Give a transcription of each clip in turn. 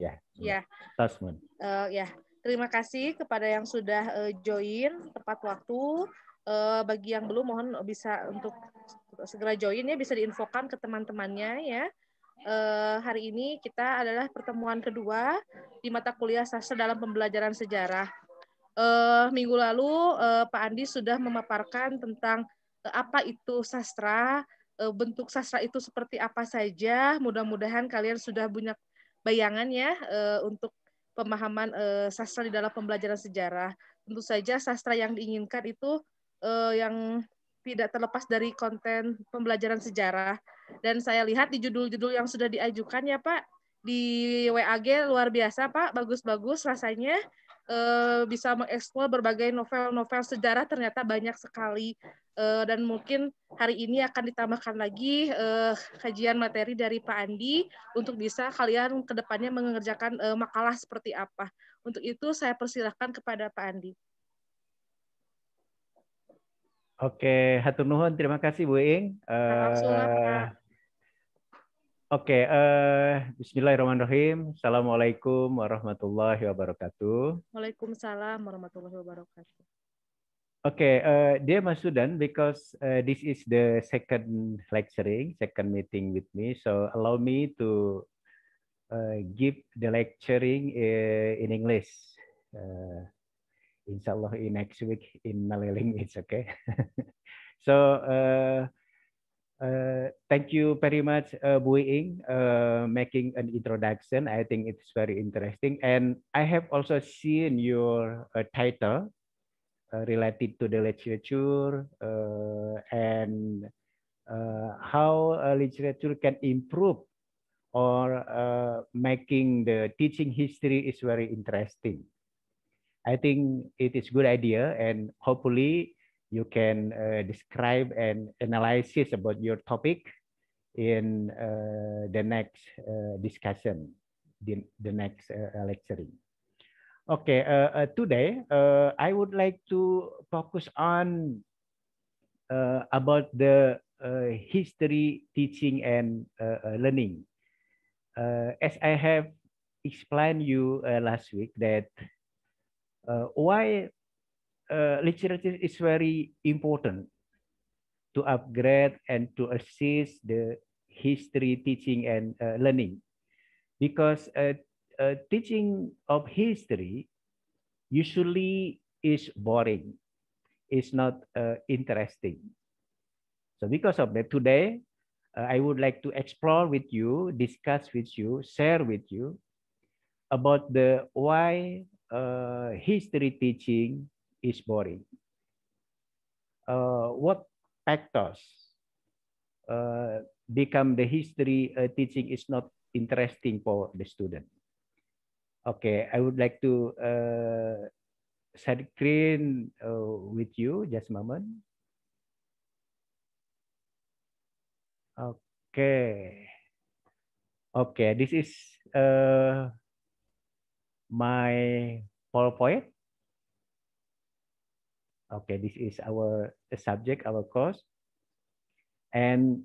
Ya. Ya. Tasman. Uh, eh, ya. Terima kasih kepada yang sudah uh, join tepat waktu. Uh, bagi yang belum mohon bisa untuk segera join ya bisa diinfokan ke teman-temannya ya. Uh, hari ini kita adalah pertemuan kedua di mata kuliah sastra dalam pembelajaran sejarah. Uh, minggu lalu uh, Pak Andi sudah memaparkan tentang uh, apa itu sastra, bentuk sastra itu seperti apa saja. Mudah-mudahan kalian sudah banyak bayangan ya uh, eh, untuk pemahaman uh, sastra di dalam pembelajaran sejarah. Tentu saja sastra yang diinginkan itu uh, yang tidak terlepas dari konten pembelajaran sejarah. Dan saya lihat di judul-judul yang sudah diajukan ya Pak, di WAG luar biasa Pak, bagus-bagus rasanya. Eh, bisa mengeksplor berbagai novel-novel sejarah ternyata banyak sekali uh, dan mungkin hari ini akan ditambahkan lagi uh, kajian materi dari Pak Andi untuk bisa kalian kedepannya mengerjakan uh, makalah seperti apa. Untuk itu saya persilahkan kepada Pak Andi. Oke, hatur nuhun. Terima kasih Bu Ing. Uh, Oke, okay, uh, eh, Bismillahirrahmanirrahim. Assalamualaikum warahmatullahi wabarakatuh. Waalaikumsalam warahmatullahi wabarakatuh. Okay, uh, eh, dear Mas Sudan, because uh, this is the second lecturing, second meeting with me, so allow me to uh, give the lecturing uh, in English. Uh, in next week in Malay it's okay. so. Uh, Uh, thank you very much, uh, Bu Ying, uh, making an introduction. I think it's very interesting. And I have also seen your uh, title uh, related to the literature uh, and uh, how literature can improve or making the teaching history is very interesting. I think it is good idea and hopefully you can uh, describe and analysis about your topic in uh, the next uh, discussion, the, the next uh, uh, lecturing. Okay, uh, today I would like to focus on about the history teaching and learning. as I have explained you last week that why uh, literature is very important to upgrade and to assist the history teaching and uh, learning because uh, uh, teaching of history usually is boring is not uh, interesting so because of that today i would like to explore with you discuss with you share with you about the why history teaching is boring. Uh, what factors uh, become the history uh, teaching is not interesting for the student? Okay, I would like to uh, share screen uh, with you just a moment. Okay. Okay, this is uh, my PowerPoint. Okay, this is our subject, our course. And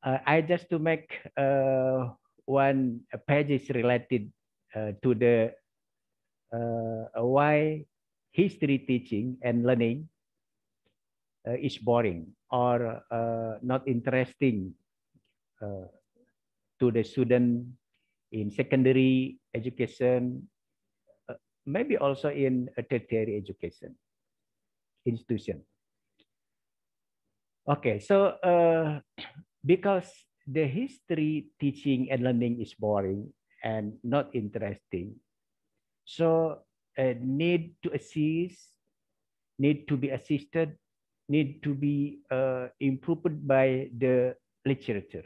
uh, I just to make uh, one page is related uh, to the uh, why history teaching and learning uh, is boring or uh, not interesting to the student in secondary education, maybe also in tertiary education institution. Okay, so uh, because the history teaching and learning is boring and not interesting, so uh, need to assist, need to be assisted, need to be uh, improved by the literature.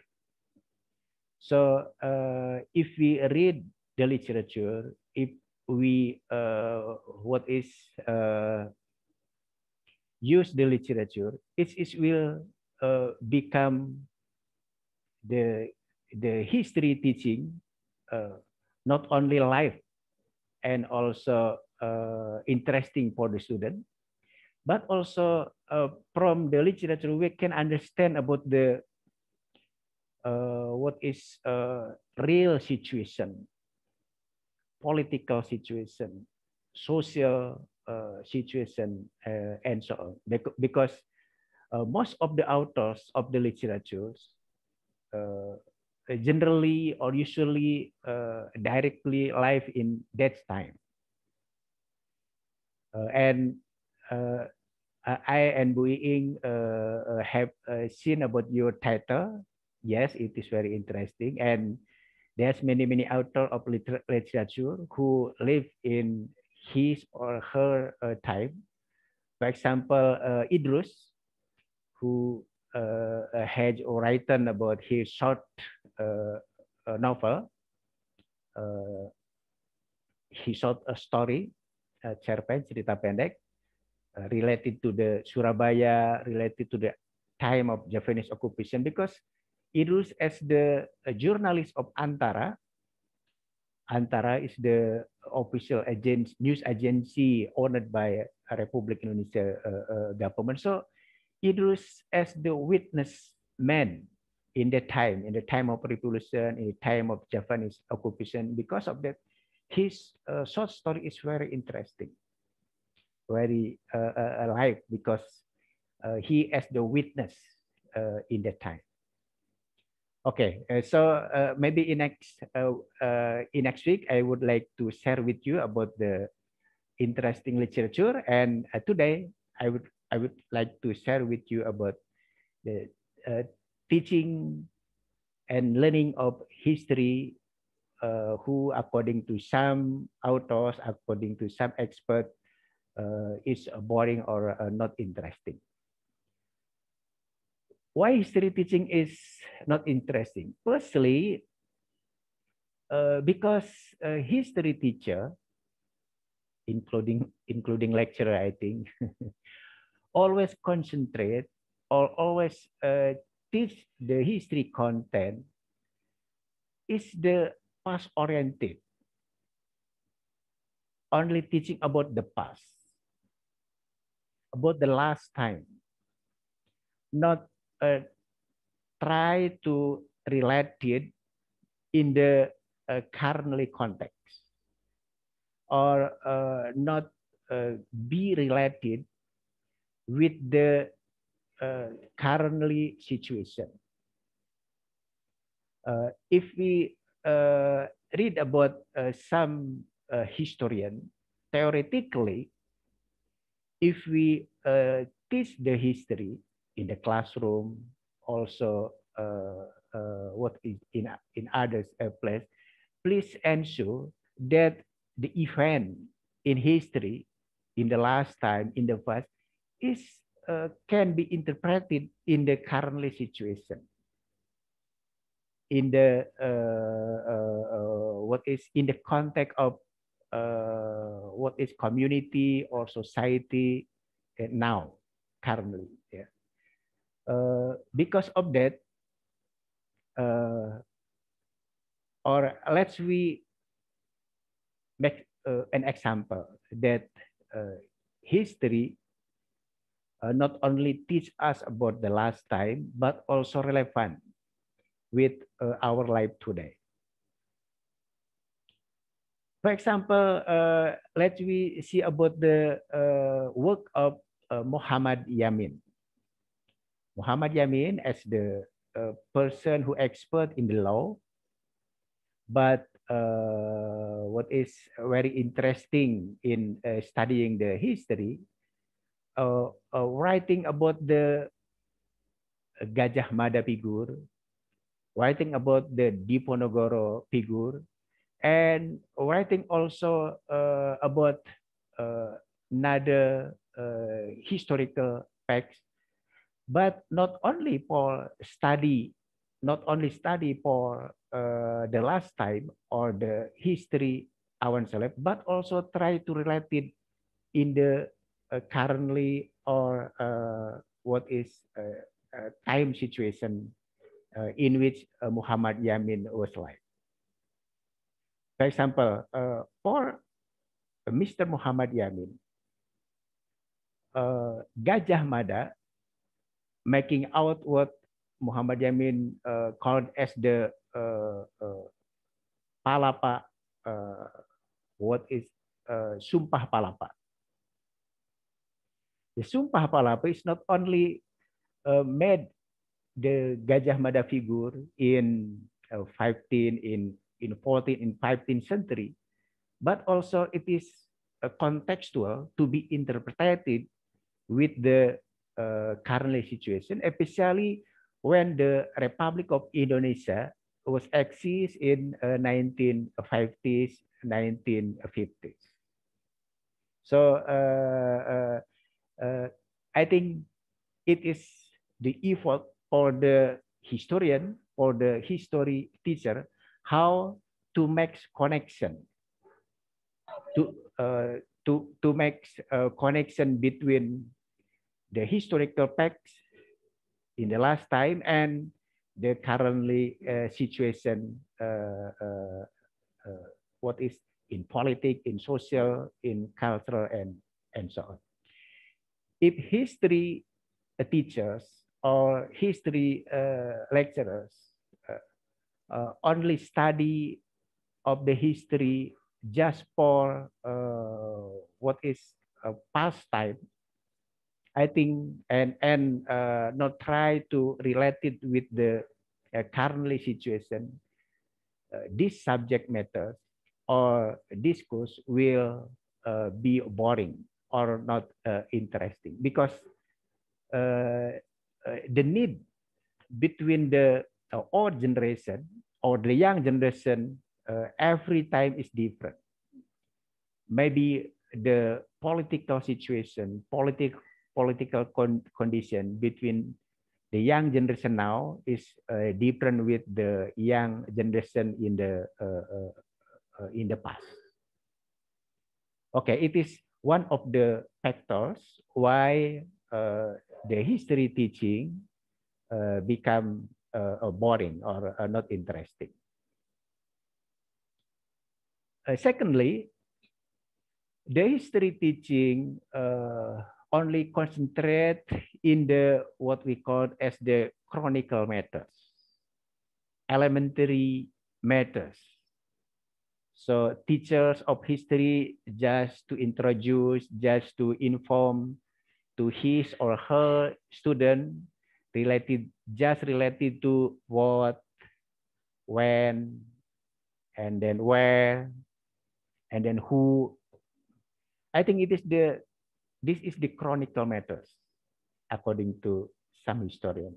So uh, if we read the literature, if we uh, what is use the literature, it, it will uh, become the, the history teaching, uh, not only life and also uh, interesting for the student, but also uh, from the literature, we can understand about the uh, what is uh, real situation, political situation, social uh, situation uh, and so on. Because uh, most of the authors of the literatures generally or usually directly live in that time. and I and Bui Ing have seen about your title. Yes, it is very interesting. And there's many, many author of literature who live in his or her uh, time. For example, uh, Idrus, who uh, had written about his short uh, uh novel, uh, he short story, cerpen, cerita pendek, uh, related to the Surabaya, related to the time of Japanese occupation, because Idrus, as the uh, journalist of Antara, Antara is the official agency, news agency owned by Republic Indonesia uh, uh, government. So Idrus as the witness man in the time, in the time of revolution, in the time of Japanese occupation. Because of that, his uh, short story is very interesting, very uh, uh, alive because uh, he as the witness in that time. Okay, uh, so uh, maybe in next uh, uh, in next week, I would like to share with you about the interesting literature. And uh, today, I would I would like to share with you about the uh, teaching and learning of history. who, according to some authors, according to some experts, is boring or not interesting why history teaching is not interesting? Firstly, uh, because a history teacher, including including lecturer, I think, always concentrate or always uh, teach the history content is the past oriented, only teaching about the past, about the last time, not uh, try to relate it in the uh, currently context or uh, not uh, be related with the uh, currently situation. Uh, if we uh, read about uh, some historian, theoretically, if we teach the history, in the classroom, also uh, uh, what is in, in other uh, place, please ensure that the event in history, in the last time, in the past, is uh, can be interpreted in the currently situation in the uh, uh, uh what is in the context of uh, what is community or society uh, now currently yeah Eh, because of that, uh, or let's we make uh, an example that uh, history uh, not only teach us about the last time, but also relevant with uh, our life today. For example, uh, let's we see about the uh, work of uh, Muhammad Yamin. Muhammad Yamin as the uh, person who expert in the law. But uh, what is very interesting in uh, studying the history, uh, uh, writing about the Gajah Mada figure, writing about the Diponegoro figure, and writing also uh, about another historical facts But not only for study, not only study for uh, the last time or the history ourselves, but also try to relate it in the uh, currently or uh, what is uh, uh, time situation uh, in which Muhammad Yamin was like. For example, for Mr. Muhammad Yamin, Gajah Mada making out what Muhammad Yamin uh, called as the uh, uh, palapa, uh, what is uh, sumpah palapa. The sumpah palapa is not only uh, made the Gajah Mada figure in uh, 15, in in 14, in 15th century, but also it is uh, contextual to be interpreted with the uh, currently situation, especially when the Republic of Indonesia was exist in uh, 1950s, 1950s. So uh, uh, uh, I think it is the effort for the historian, for the history teacher, how to make connection, to uh, to to make connection between the historical facts in the last time and the currently uh, situation, uh, uh, uh, what is in politics, in social, in cultural, and, and so on. If history uh, teachers or history uh, lecturers only study of the history just for what is past time I think and and uh, not try to relate it with the uh, currently situation. Uh, this subject matter or discourse will uh, be boring or not uh, interesting because uh, uh, the need between the old generation or the young generation every time is different. Maybe the political situation, political political con condition between the young generation now is uh, different with the young generation in the uh, uh, uh in the past. Okay, it is one of the factors why uh, the history teaching become boring or not interesting. secondly, the history teaching uh, only concentrate in the what we call as the chronicle matters, elementary matters. So teachers of history just to introduce, just to inform to his or her student related, just related to what, when, and then where, and then who. I think it is the this is the chronicle matters, according to some historian.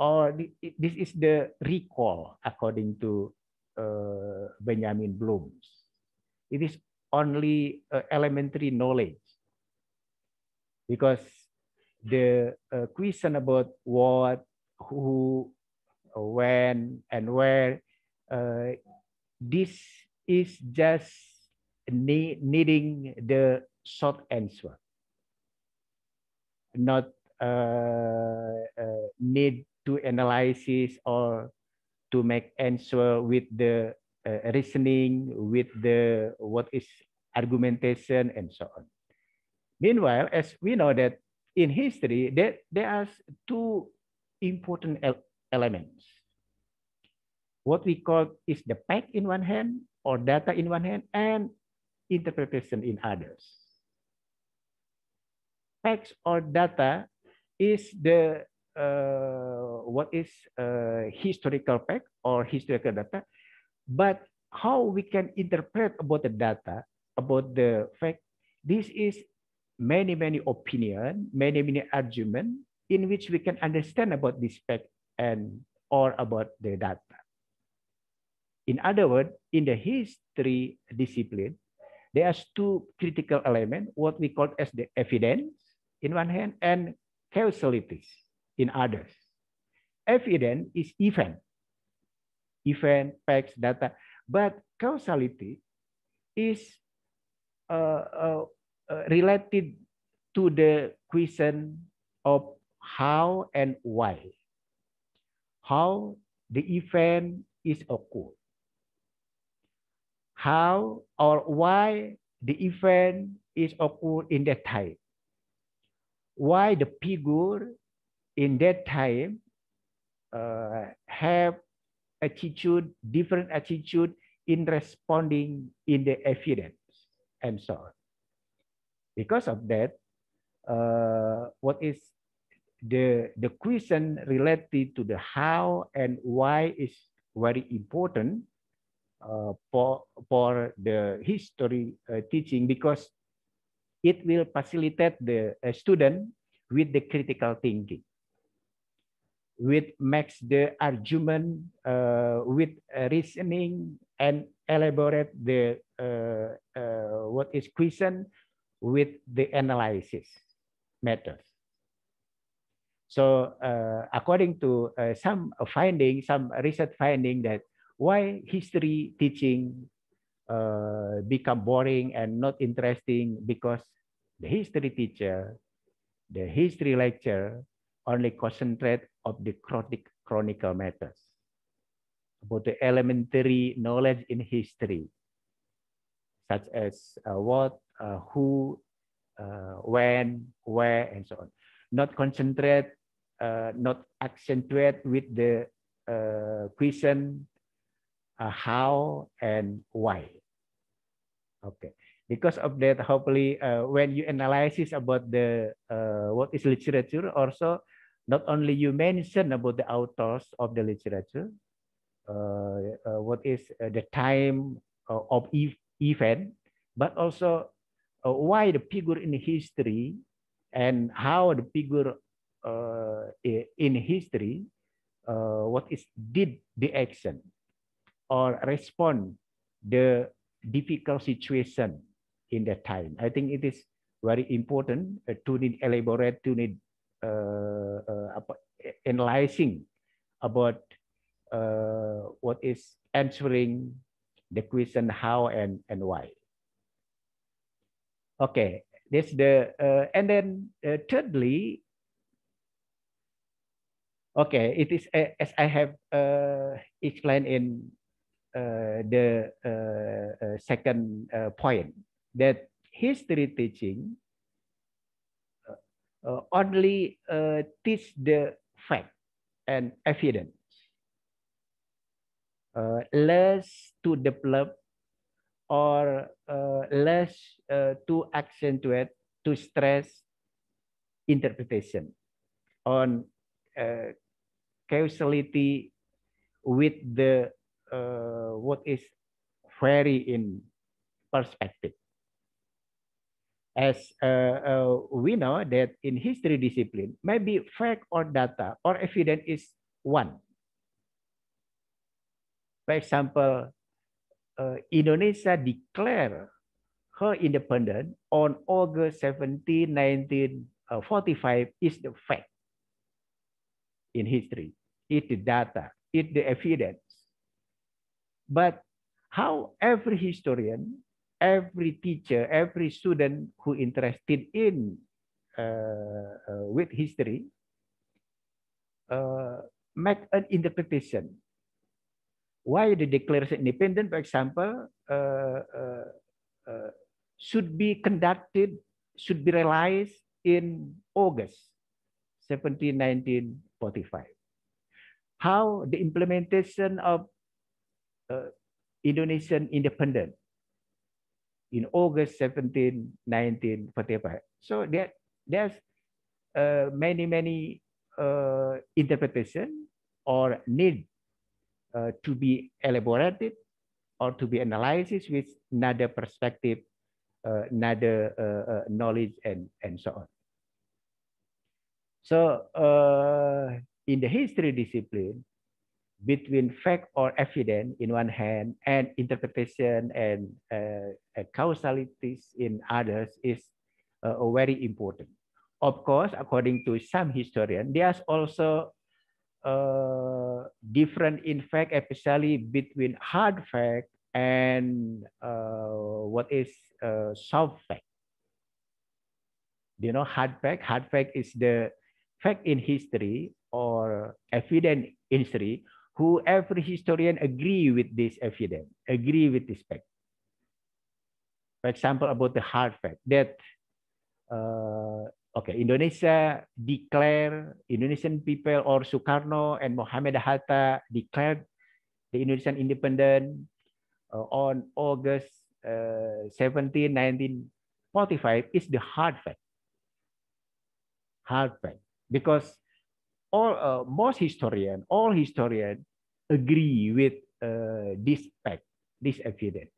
Or this is the recall, according to uh, Benjamin Blooms. It is only uh, elementary knowledge because the uh, question about what, who, when, and where, uh, this is just needing the short answer not uh, uh, need to analyze or to make answer with the uh, reasoning, with the what is argumentation and so on. Meanwhile, as we know that in history, there, there are two important elements. What we call is the pack in one hand or data in one hand and interpretation in others text or data is the uh, what is uh, historical fact or historical data, but how we can interpret about the data, about the fact, this is many, many opinion, many, many argument in which we can understand about this fact and or about the data. In other words, in the history discipline, there's two critical elements, what we call as the evidence in one hand and causalities in others. Evidence is event, event, facts, data, but causality is uh, uh, uh, related to the question of how and why, how the event is occurred, how or why the event is occurred in that time, why the Uyghur in that time uh, have attitude, different attitude in responding in the evidence and so on. Because of that, uh, what is the, the question related to the how and why is very important uh, for, for the history uh, teaching because it will facilitate the uh, student with the critical thinking, which makes the argument uh, with reasoning and elaborate the uh, uh, what is question with the analysis methods. So uh, according to uh, some finding, some recent finding that why history teaching uh, become boring and not interesting because the history teacher, the history lecture only concentrate of the chronic chronicle matters about the elementary knowledge in history, such as uh, what, uh, who, uh, when, where, and so on. Not concentrate, uh, not accentuate with the uh, question uh, how and why. Okay. Because of that, hopefully, uh, when you analysis about the uh, what is literature, also not only you mention about the authors of the literature, uh, uh what is uh, the time uh, of e event, but also why the figure in history and how the figure in history, what is did the action or respond the difficult situation in that time. I think it is very important uh, to need elaborate, to need uh, uh analyzing about uh, what is answering the question how and, and why. Okay, that's the, uh, and then thirdly, okay, it is as I have explained in uh, the uh, uh, second point that history teaching only teach the fact and evidence, less to develop or less to accentuate, to stress interpretation on uh, causality with the uh, what is very in perspective. As uh, uh, we know that in history discipline, maybe fact or data or evidence is one. For example, uh, Indonesia declare her independence on August 17, 1945 uh, is the fact in history. It's the data, it's the evidence, But how every historian, every teacher, every student who interested in uh, uh with history uh, make an interpretation. Why the Declaration independent, for example, uh, uh, should be conducted, should be realized in August 17, 1945. How the implementation of uh, Indonesian independent in August 17, 1945. So there, there's uh, many, many uh, interpretation or need uh, to be elaborated or to be analyzed with another perspective, uh, another uh, uh, knowledge, and, and so on. So in the history discipline, between fact or evidence in one hand and interpretation and uh, causalities in others is uh, very important. Of course, according to some historians, there's also uh, different in fact, especially between hard fact and uh, what is uh, soft fact. You know, hard fact. Hard fact is the fact in history or evidence in history who every historian agree with this evidence, agree with this fact. For example, about the hard fact that uh, okay, Indonesia declare Indonesian people or Sukarno and Mohammed Hatta declared the Indonesian independent uh, on August uh, 17, 1945 is the hard fact. Hard fact because all uh, most historian, all historian agree with uh, this fact, this evidence.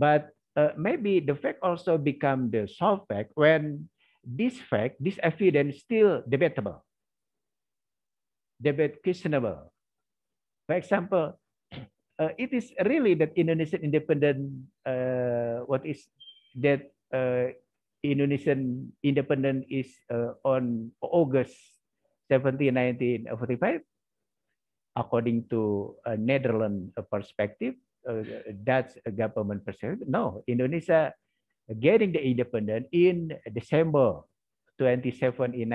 But uh, maybe the fact also become the soft fact when this fact, this evidence still debatable, debate questionable. For example, uh, it is really that Indonesian independent, uh, what is that uh, Indonesian independence is uh, on August 17, 1945. Uh, According to a uh, Netherlands uh, perspective, uh, that's a government perspective. No, Indonesia getting the independence in December 27 in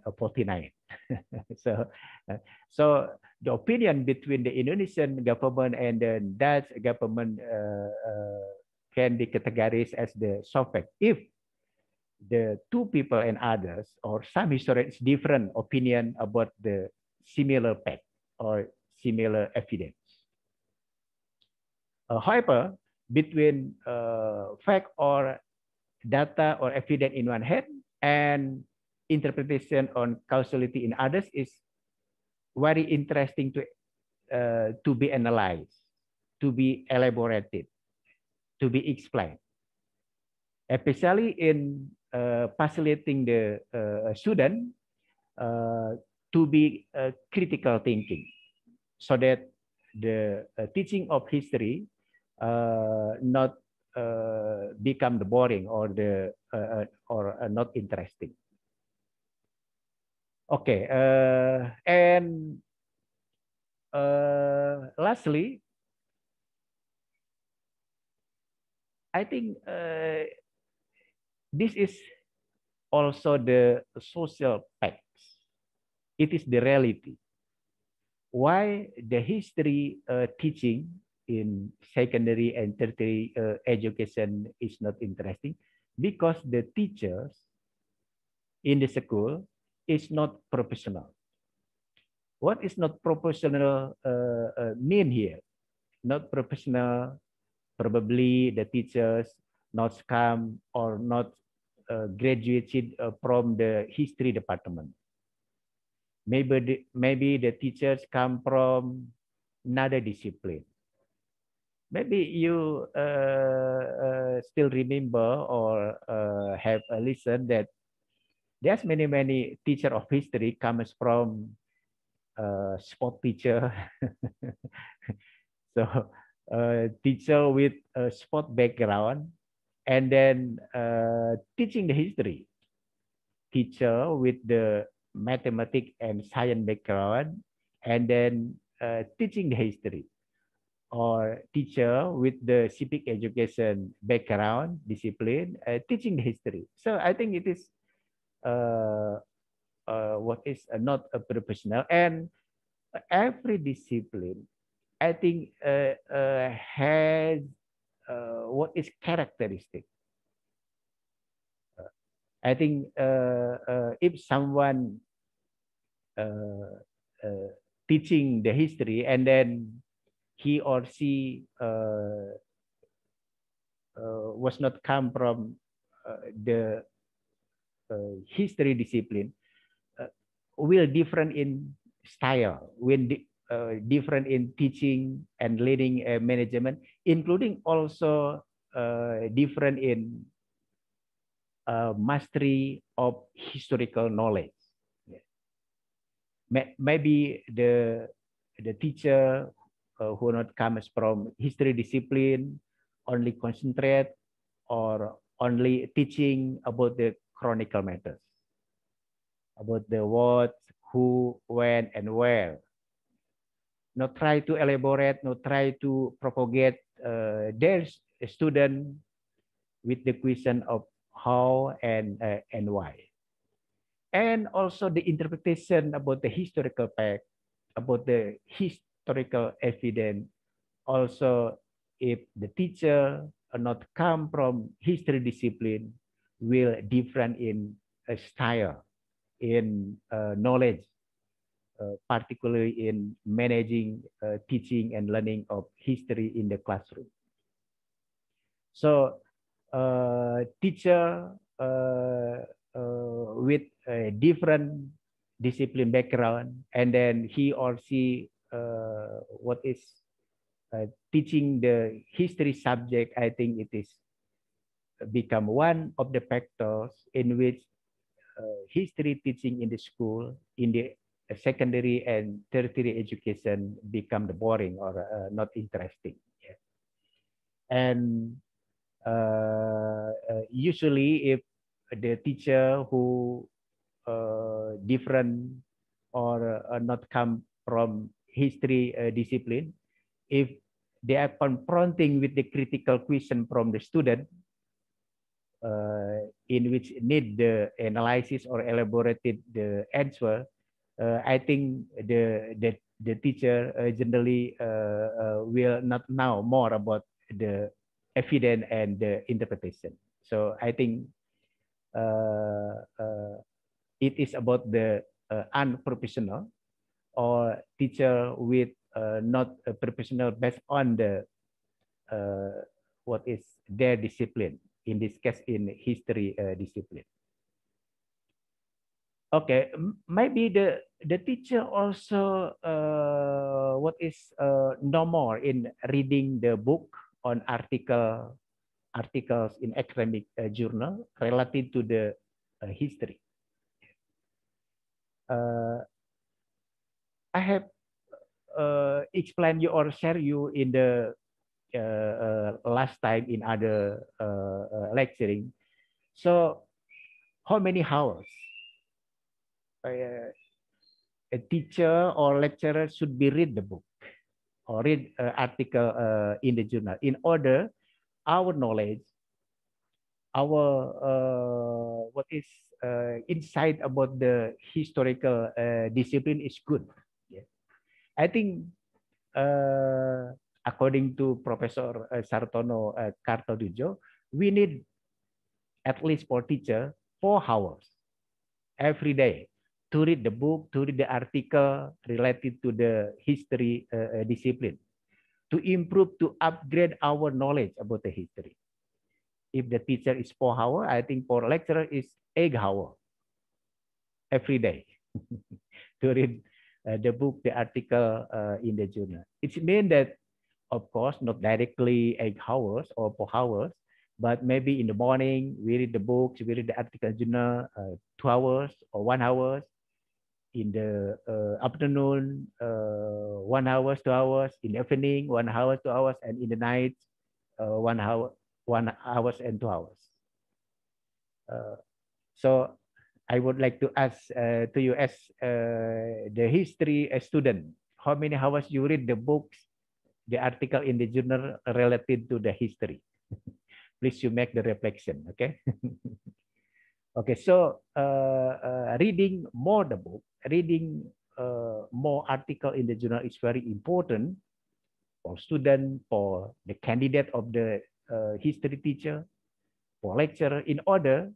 1949. so, uh, so the opinion between the Indonesian government and the Dutch government uh, uh, can be categorized as the fact if the two people and others, or some historians, different opinion about the similar fact or similar evidence. Uh, however, between uh, fact or data or evidence in one hand and interpretation on causality in others is very interesting to, uh, to be analyzed, to be elaborated, to be explained especially in uh, facilitating the uh, student uh, to be critical thinking so that the teaching of history not become the boring or the or not interesting okay and uh, lastly, I think uh, this is also the social facts. It is the reality. Why the history uh, teaching in secondary and tertiary uh, education is not interesting? Because the teachers in the school is not professional. What is not professional uh, uh mean here? Not professional, probably the teachers not come or not uh, graduated uh, from the history department. Maybe the, maybe the teachers come from another discipline. Maybe you uh, still remember or have a listen that there's many many teacher of history comes from uh, sport teacher so uh, teacher with a sport background and then uh, teaching the history teacher with the mathematics and science background and then uh, teaching the history or teacher with the civic education background discipline uh, teaching the history so i think it is uh, uh, what is uh, not a professional and every discipline i think has uh, what is characteristic. Uh, I think uh, uh, if someone uh, teaching the history and then he or she was not come from the history discipline, will different in style, will, uh, different in teaching and leading uh, management, including also uh, different in uh, mastery of historical knowledge. Yeah. Maybe the the teacher uh, who not comes from history discipline only concentrate or only teaching about the chronicle matters, about the what, who, when, and where not try to elaborate, not try to propagate uh, their student with the question of how and uh, and why, and also the interpretation about the historical fact, about the historical evidence. Also, if the teacher not come from history discipline, will different in style, in uh, knowledge, uh, particularly in managing uh, teaching and learning of history in the classroom. So uh, teacher with a different discipline background, and then he or she what is uh, teaching the history subject, I think it is become one of the factors in which uh, history teaching in the school in the secondary and tertiary education become boring or uh, not interesting. Yeah. And uh, uh usually if the teacher who uh, different or uh, not come from history discipline, if they are confronting with the critical question from the student, uh, in which need the analysis or elaborated the answer, uh, I think the the the teacher uh, generally uh, will not know more about the evidence and the interpretation. So I think it is about the unprofessional or teacher with not professional based on the what is their discipline in this case in history uh, discipline okay maybe the the teacher also uh, what is uh, normal in reading the book on article articles in academic uh, journal related to the uh, history uh, i have uh, explained you or share you in the uh, uh, last time in other uh, uh, lecturing so how many hours a, a teacher or lecturer should be read the book or read uh, article uh, in the journal in order our knowledge, our uh, what is uh, insight about the historical uh, discipline is good. Yeah. I think uh, according to Professor uh, Sartono uh, Kartodujo, we need at least for teacher four hours every day to read the book, to read the article related to the history uh, uh, discipline, to improve, to upgrade our knowledge about the history. If the teacher is four hour, I think for lecturer is eight hour every day to read uh, the book, the article uh, in the journal. It means that, of course, not directly eight hours or four hours, but maybe in the morning we read the books, we read the article journal, uh, two hours or one hours, in the uh, afternoon, uh, one hours, two hours, in the evening, one hour, two hours, and in the night, uh, one hour, one hours and two hours. Uh, so I would like to ask uh, to you as uh, the history student, how many hours you read the books, the article in the journal related to the history? Please you make the reflection, okay? okay, so reading more the book reading uh, more article in the journal is very important for student, for the candidate of the uh, history teacher, for lecturer, in order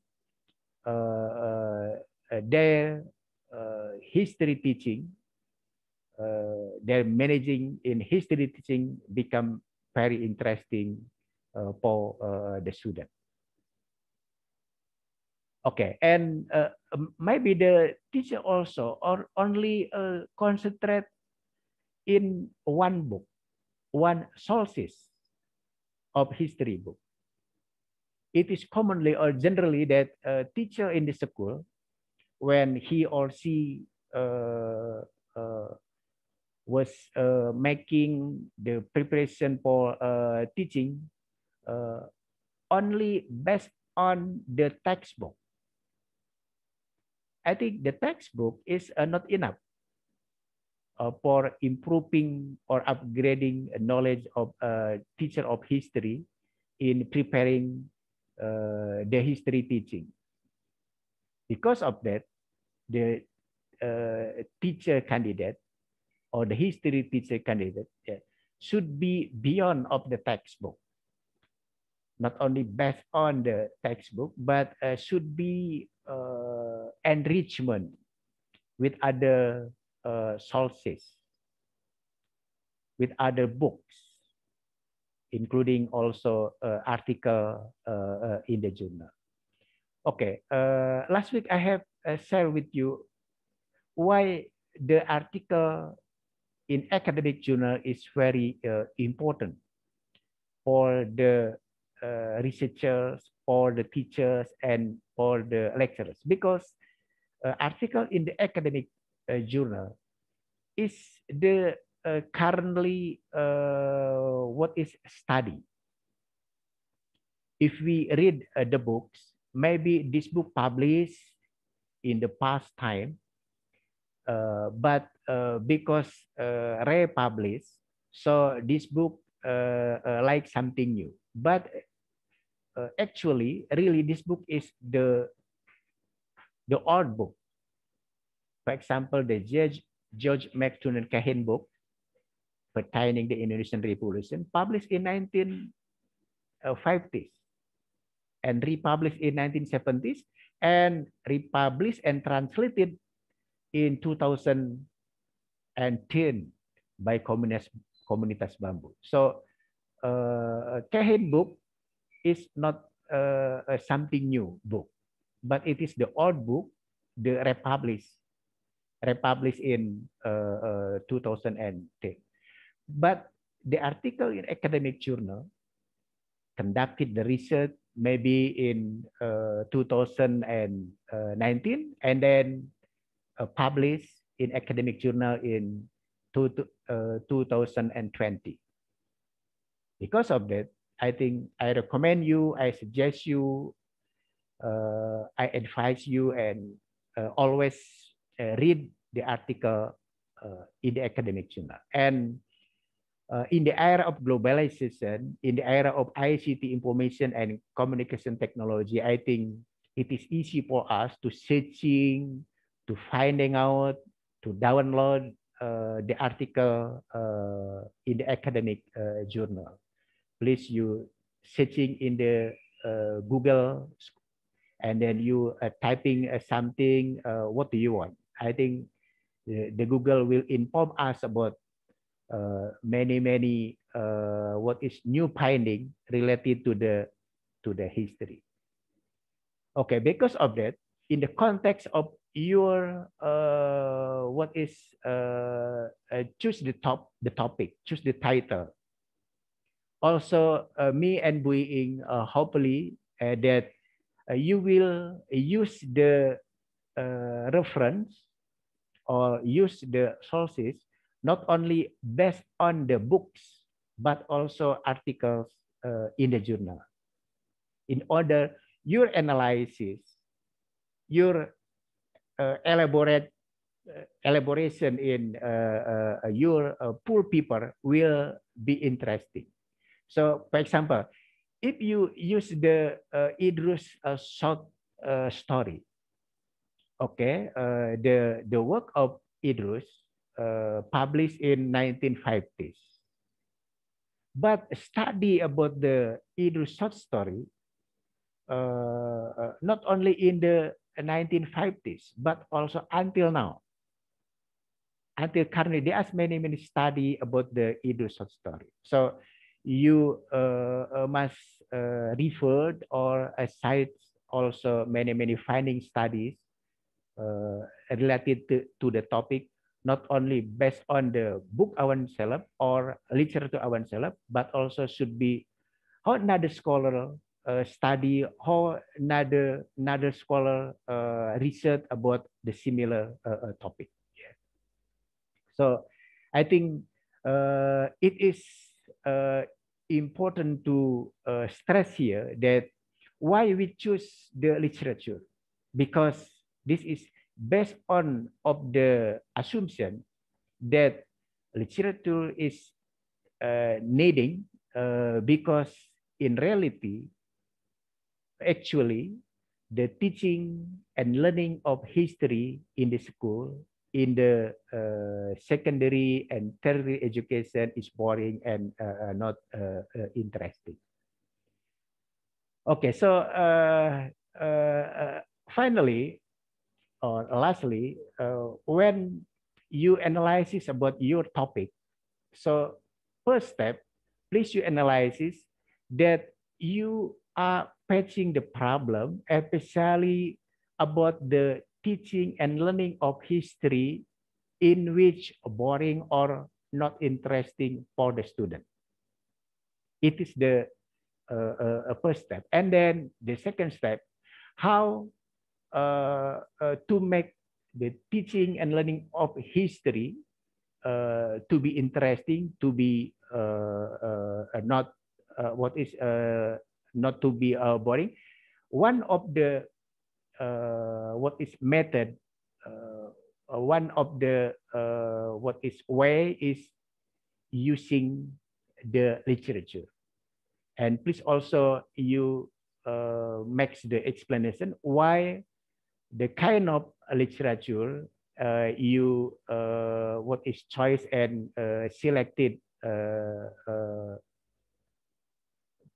uh, uh, uh their uh, history teaching, their managing in history teaching become very interesting for the student. Okay, and uh, um, maybe the teacher also or only uh, concentrate in one book, one sources of history book. It is commonly or generally that a uh, teacher in the school, when he or she uh, uh was uh, making the preparation for teaching, only based on the textbook I think the textbook is uh, not enough uh, for improving or upgrading knowledge of a uh, teacher of history in preparing uh, the history teaching. Because of that, the uh, teacher candidate or the history teacher candidate should be beyond of the textbook not only based on the textbook, but uh, should be uh, enrichment with other uh, sources, with other books, including also uh, article uh, in the journal. Okay, last week I have shared with you why the article in academic journal is very uh, important for the uh, researchers, for the teachers, and for the lecturers because uh, article in the academic uh, journal is the uh, currently what is study. If we read the books, maybe this book published in the past time, uh, but uh, because uh, republished, so this book uh, like something new. But actually, really, this book is the the odd book. For example, the George, George McTunan Cahen book pertaining the Indonesian Revolution published in 1950s uh, and republished in 1970s and republished and translated in 2010 by Communist, Komunitas Bambu. So uh, Cahin book is not uh, something new book but it is the old book, the republished, republished in uh, uh, 2010. But the article in academic journal conducted the research maybe in uh, 2019 and then uh, published in academic journal in two, uh, 2020. Because of that, I think I recommend you, I suggest you uh, I advise you and uh, always uh, read the article in the academic journal. And uh, in the era of globalization, in the era of ICT information and communication technology, I think it is easy for us to searching, to finding out, to download uh, the article uh, in the academic journal. Please you searching in the Google and then you are uh, typing uh, something, uh, what do you want? I think the, the Google will inform us about uh, many, many, uh, what is new finding related to the, to the history. Okay, because of that, in the context of your, what is, choose the top, the topic, choose the title. Also, me and Bui Ing, hopefully that uh, you will uh, use the uh, reference or use the sources not only based on the books but also articles in the journal in order your analysis your uh, elaborate uh, elaboration in uh, your pool paper will be interesting. So, for example, if you use the uh, Idrus uh, short uh, story, okay, uh, the the work of Idrus uh, published in 1950s, but study about the Idrus short story, uh, uh not only in the 1950s but also until now. Until currently, there are many many study about the Idrus short story. So you uh, uh, must uh, refer or cite also many, many finding studies related to, to the topic not only based on the book ourselves or literature ourselves, but also should be how another scholar uh, study, how another another scholar uh, research about the similar uh, topic. Yeah. So I think it is uh, important to uh, stress here that why we choose the literature because this is based on of the assumption that literature is uh, needing uh, because in reality actually the teaching and learning of history in the school in the uh, secondary and tertiary education is boring and uh, uh not uh, uh, interesting. Okay, so uh, finally, or lastly, when you analysis about your topic, so first step, please you analysis that you are patching the problem, especially about the teaching and learning of history in which boring or not interesting for the student. It is the uh, uh, uh first step. And then the second step, how uh, uh to make the teaching and learning of history uh, to be interesting, to be not what is not to be boring. One of the uh, what is method uh, uh, one of the what is way is using the literature and please also you uh, makes the explanation why the kind of literature uh, you uh, what is choice and uh, selected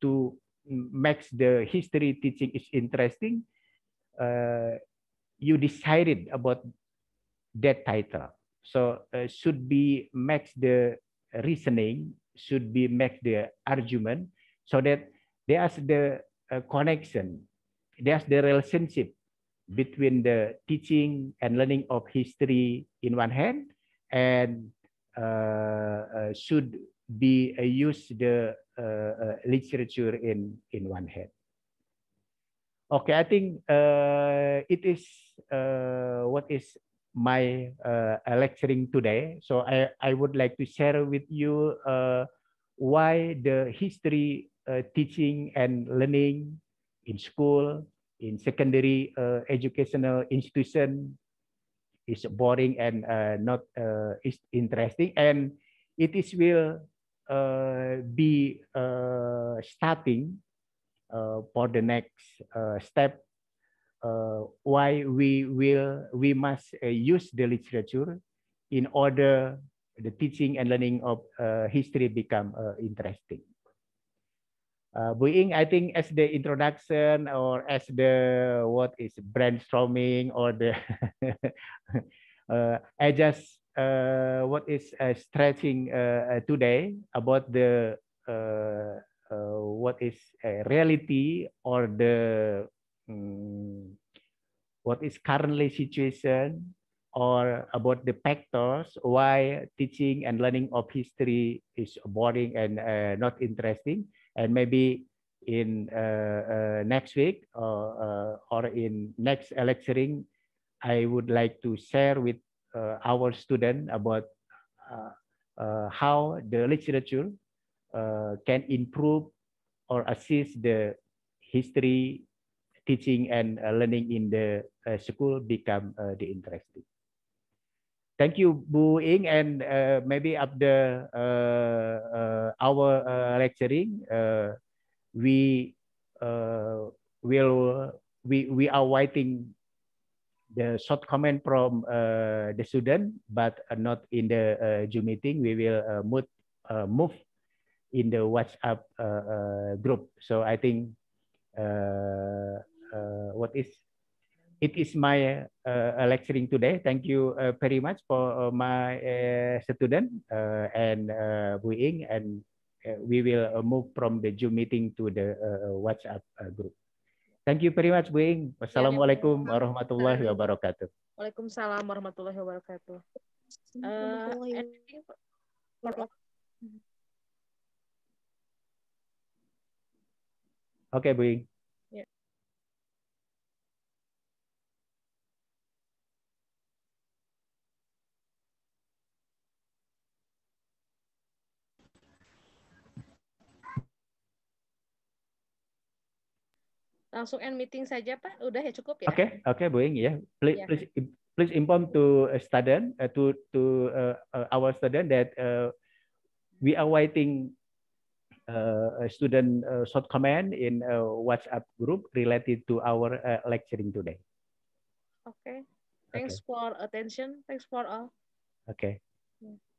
to make the history teaching is interesting uh, you decided about that title. So uh, should be match the reasoning, should be match the argument, so that there's the uh, connection, there's the relationship between the teaching and learning of history in one hand, and uh, uh should be uh, used the uh, literature in in one hand. Okay, I think uh, it is uh, what is my uh, lecturing today. So I, I would like to share with you uh, why the history uh, teaching and learning in school, in secondary uh, educational institution is boring and not is interesting. And it is will be starting uh, for the next uh, step, uh, why we will we must use the literature in order the teaching and learning of history become interesting. Uh, Buing, I think as the introduction or as the what is brainstorming or the uh, I just uh, what is uh, stretching today about the uh, what is a reality or the um, what is currently situation or about the factors why teaching and learning of history is boring and uh, not interesting and maybe in uh, uh, next week or, uh, uh, or in next lecturing i would like to share with our student about how the literature uh, can improve or assist the history teaching and uh, learning in the uh, school become the interesting. Thank you, Bu Ing, and maybe after our lecturing, we will we we are waiting the short comment from uh, the student, but not in the uh, Zoom meeting. We will move move in the WhatsApp uh, uh, group. So I think uh, uh, what is it is my uh, lecturing today. Thank you uh, very much for uh, my uh, student uh, and uh, Ying, and uh, we will uh, move from the Zoom meeting to the uh, uh WhatsApp uh, group. Thank you very much, Bu Ying. Ya, Wassalamualaikum warahmatullahi wabarakatuh. Waalaikumsalam warahmatullahi wabarakatuh. Uh, Oke, okay, Bu ya. Langsung end meeting saja, Pak. Udah ya cukup ya. Oke, okay, oke okay, Bu ya. ya. Please, yeah. please please inform to a uh, student uh, to to uh, uh, our student that uh, we are waiting Uh, a student uh, short comment in a WhatsApp group related to our uh, lecturing today. Okay. Thanks okay. for attention. Thanks for all. Okay. Yeah.